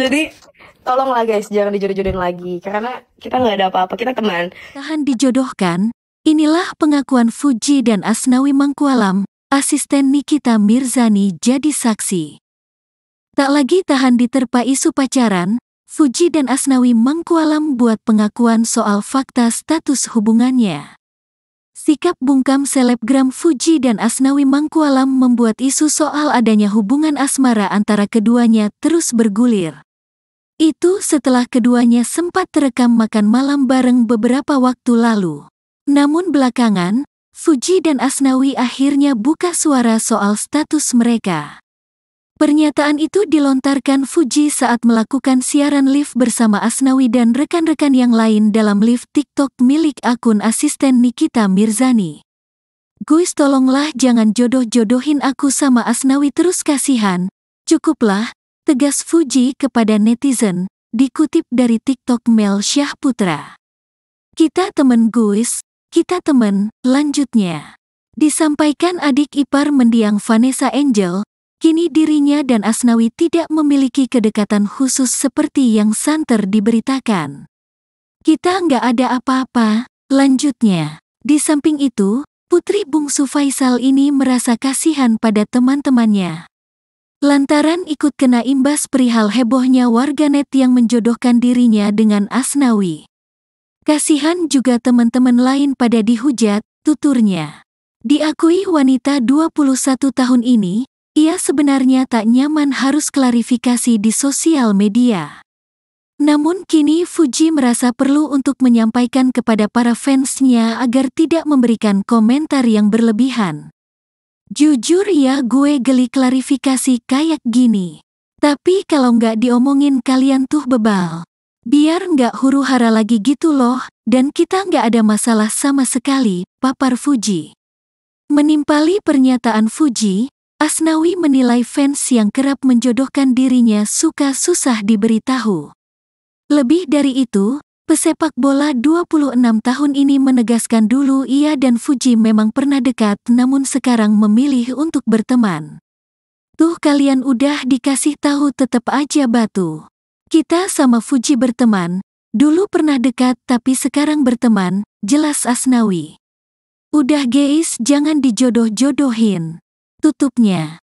Jadi tolonglah guys, jangan dijodoh-jodohin lagi karena kita nggak ada apa-apa, kita teman. Tahan dijodohkan. Inilah pengakuan Fuji dan Asnawi Mangkualam, asisten Nikita Mirzani jadi saksi. Tak lagi tahan diterpa isu pacaran, Fuji dan Asnawi Mangkualam buat pengakuan soal fakta status hubungannya. Sikap bungkam selebgram Fuji dan Asnawi Mangkualam membuat isu soal adanya hubungan asmara antara keduanya terus bergulir. Itu setelah keduanya sempat terekam makan malam bareng beberapa waktu lalu. Namun belakangan, Fuji dan Asnawi akhirnya buka suara soal status mereka. Pernyataan itu dilontarkan Fuji saat melakukan siaran live bersama Asnawi dan rekan-rekan yang lain dalam live TikTok milik akun asisten Nikita Mirzani. Guys tolonglah jangan jodoh-jodohin aku sama Asnawi terus kasihan. Cukuplah, tegas Fuji kepada netizen, dikutip dari TikTok Mel Syah Putra. Kita temen guys, kita temen, lanjutnya. Disampaikan adik ipar mendiang Vanessa Angel, Kini dirinya dan Asnawi tidak memiliki kedekatan khusus seperti yang santer diberitakan. Kita nggak ada apa-apa, lanjutnya. Di samping itu, putri bungsu Faisal ini merasa kasihan pada teman-temannya. Lantaran ikut kena imbas perihal hebohnya warganet yang menjodohkan dirinya dengan Asnawi. Kasihan juga teman-teman lain pada dihujat, tuturnya. Diakui wanita 21 tahun ini, ia sebenarnya tak nyaman harus klarifikasi di sosial media. Namun kini Fuji merasa perlu untuk menyampaikan kepada para fansnya agar tidak memberikan komentar yang berlebihan. Jujur ya gue geli klarifikasi kayak gini. Tapi kalau nggak diomongin kalian tuh bebal. Biar nggak huru-hara lagi gitu loh, dan kita nggak ada masalah sama sekali, papar Fuji. Menimpali pernyataan Fuji, Asnawi menilai fans yang kerap menjodohkan dirinya suka susah diberitahu. Lebih dari itu, pesepak bola 26 tahun ini menegaskan dulu ia dan Fuji memang pernah dekat namun sekarang memilih untuk berteman. Tuh kalian udah dikasih tahu tetap aja batu. Kita sama Fuji berteman, dulu pernah dekat tapi sekarang berteman, jelas Asnawi. Udah geis jangan dijodoh-jodohin tutupnya.